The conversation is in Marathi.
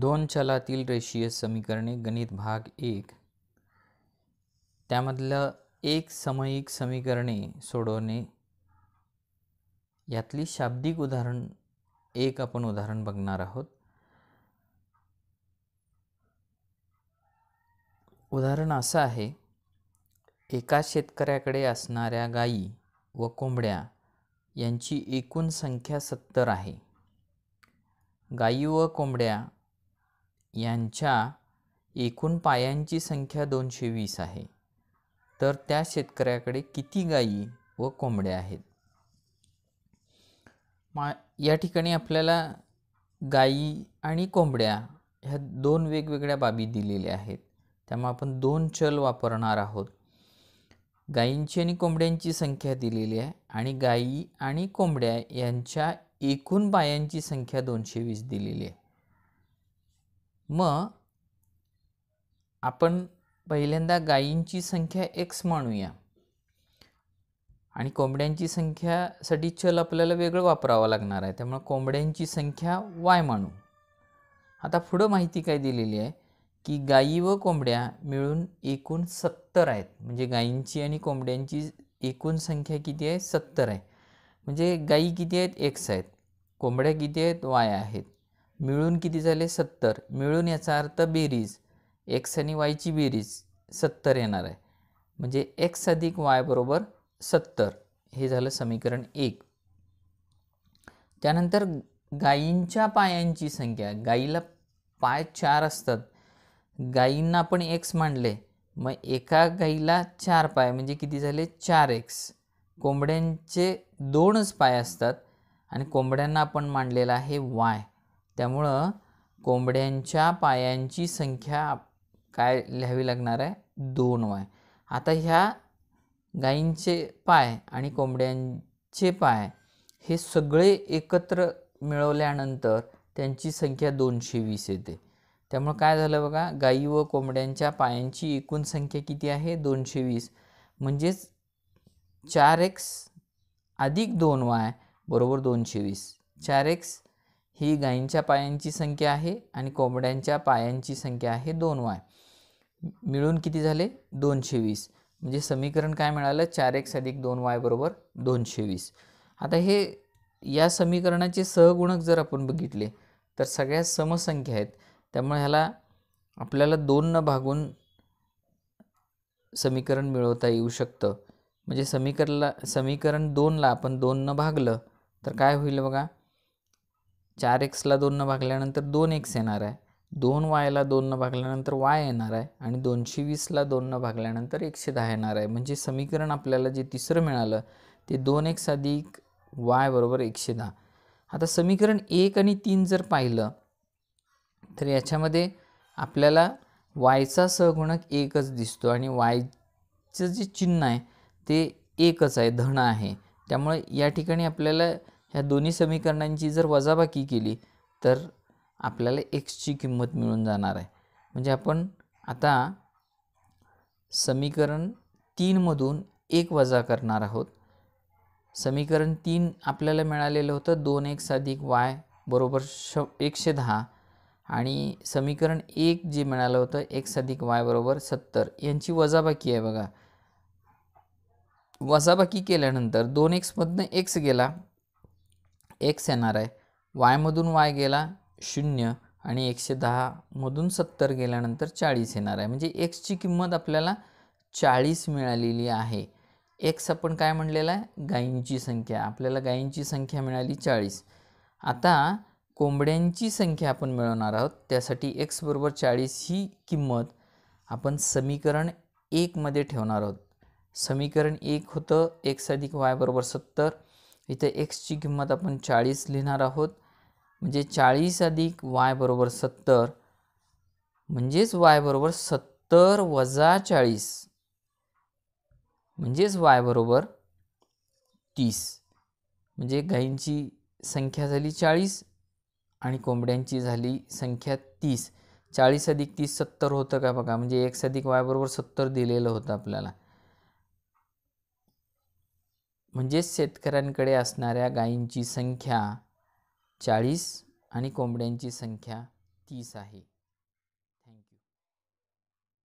दोन चलातील रेषीय समीकरणे गणित भाग एक त्यामधलं एक समयिक समीकरणे सोडवणे यातली शाब्दिक उदाहरण एक आपण उदाहरण बघणार आहोत उदाहरण असं आहे एका शेतकऱ्याकडे असणाऱ्या गायी व कोंबड्या यांची एकूण संख्या सत्तर आहे गायी व कोंबड्या यांच्या एकूण पायांची संख्या दोनशे वीस आहे तर त्या शेतकऱ्याकडे किती गायी व कोंबड्या आहेत मा या ठिकाणी आपल्याला गायी आणि कोंबड्या ह्या दोन वेगवेगळ्या बाबी दिलेल्या आहेत त्यामुळे आपण दोन चल वापरणार आहोत गायींची आणि कोंबड्यांची संख्या दिलेली आहे आणि गायी आणि कोंबड्या यांच्या एकूण पायांची संख्या दोनशे वीस दिलेली आहे मग आपण पहिल्यांदा गायींची संख्या एक्स मानूया आणि कोंबड्यांची संख्यासाठी चल आपल्याला वेगळं वापरावं लागणार आहे त्यामुळे कोंबड्यांची संख्या वाय मानू आता पुढं माहिती काय दिलेली आहे की गायी व कोंबड्या मिळून एकूण सत्तर आहेत म्हणजे गायींची आणि कोंबड्यांची एकूण संख्या किती आहे सत्तर आहे म्हणजे गायी किती आहेत एक्स आहेत कोंबड्या किती आहेत वाय आहेत मिळून किती झाले सत्तर मिळून याचा अर्थ बेरीज एक्स आणि वायची बेरीज सत्तर येणार आहे म्हणजे एक्स अधिक वाय बरोबर सत्तर हे झालं समीकरण एक त्यानंतर गाईंच्या पायांची संख्या गाईला पाय चार असतात गाईंना आपण एक्स मांडले मग एका गाईला चार पाय म्हणजे किती झाले चार एक्स कोंबड्यांचे दोनच पाय असतात आणि कोंबड्यांना आपण मांडलेला आहे वाय त्यामुळं कोंबड्यांच्या पायांची संख्या काय लिहावी लागणार आहे दोन वाय आता ह्या गाईंचे पाय आणि कोंबड्यांचे पाय हे सगळे एकत्र मिळवल्यानंतर त्यांची संख्या दोनशे वीस येते त्यामुळं काय झालं बघा गाई व कोंबड्यांच्या पायांची एकूण संख्या किती आहे दोनशे वीस म्हणजेच चार एक्स अधिक दोन वाय बरोबर दोनशे वीस चार एक्स ही गायींच्या पायांची संख्या आहे आणि कोंबड्यांच्या पायांची संख्या आहे दोन वाय मिळून किती झाले दोनशे वीस म्हणजे समीकरण काय मिळालं चार एक्स अधिक दोन वाय बरोबर दोनशे वीस आता हे या समीकरणाचे सहगुणक जर आपण बघितले तर सगळ्या समसंख्या आहेत त्यामुळे ह्याला आपल्याला दोननं भागून समीकरण मिळवता येऊ शकतं म्हणजे समीकरला समीकरण दोनला आपण दोननं भागलं तर काय होईल बघा चार एक्सला दोननं भागल्यानंतर दोन एक्स येणार आहे दोन वायला दोननं भागल्यानंतर वाय येणार आहे आणि दोनशे वीसला दोननं भागल्यानंतर एकशे दहा येणार आहे म्हणजे समीकरण आपल्याला जे तिसरं मिळालं ते दोन एक्स अधिक वाय बरोबर एकशे दहा आता समीकरण एक आणि तीन जर पाहिलं तर याच्यामध्ये आपल्याला वायचा सहगुणक एकच दिसतो आणि वायचं जे चिन्ह आहे ते एकच आहे धन आहे त्यामुळे या ठिकाणी आपल्याला ह्या दोन्ही समीकरणांची जर वजाबाकी केली तर आपल्याला एक्सची किंमत मिळून जाणार आहे म्हणजे आपण आता समीकरण तीनमधून एक वजा करणार आहोत समीकरण तीन आपल्याला मिळालेलं होतं दोन एक्स अधिक वाय बरोबर श एकशे दहा आणि समीकरण एक जे मिळालं होतं एक्स अधिक वाय बरोबर सत्तर यांची वजाबाकी आहे बघा वजाबाकी केल्यानंतर दोन एक्समधनं एक्स गेला एक्स येणार आहे वायमधून वाय गेला शून्य आणि एकशे दहामधून सत्तर गेल्यानंतर चाळीस येणार आहे म्हणजे एक्सची किंमत आपल्याला चाळीस मिळालेली आहे एक्स आपण काय म्हणलेला आहे गायींची संख्या आपल्याला गायींची संख्या मिळाली चाळीस आता कोंबड्यांची संख्या आपण मिळवणार आहोत त्यासाठी एक्स बरोबर चाळीस ही किंमत आपण समीकरण एकमध्ये ठेवणार आहोत समीकरण एक होतं एक्स अधिक वाय बरोबर सत्तर इथे एक्सची किंमत आपण चाळीस लिहिणार आहोत म्हणजे चाळीस अधिक वाय बरोबर सत्तर म्हणजेच वाय बरोबर सत्तर वजा चाळीस म्हणजेच वाय बरोबर तीस म्हणजे गाईंची संख्या झाली चाळीस आणि कोंबड्यांची झाली संख्या तीस चाळीस अधिक तीस सत्तर होतं का बघा म्हणजे एक्स अधिक वाय बरोबर सत्तर दिलेलं होतं आपल्याला म्हणजेच शेतकऱ्यांकडे असणाऱ्या गायींची संख्या चाळीस आणि कोंबड्यांची संख्या तीस आहे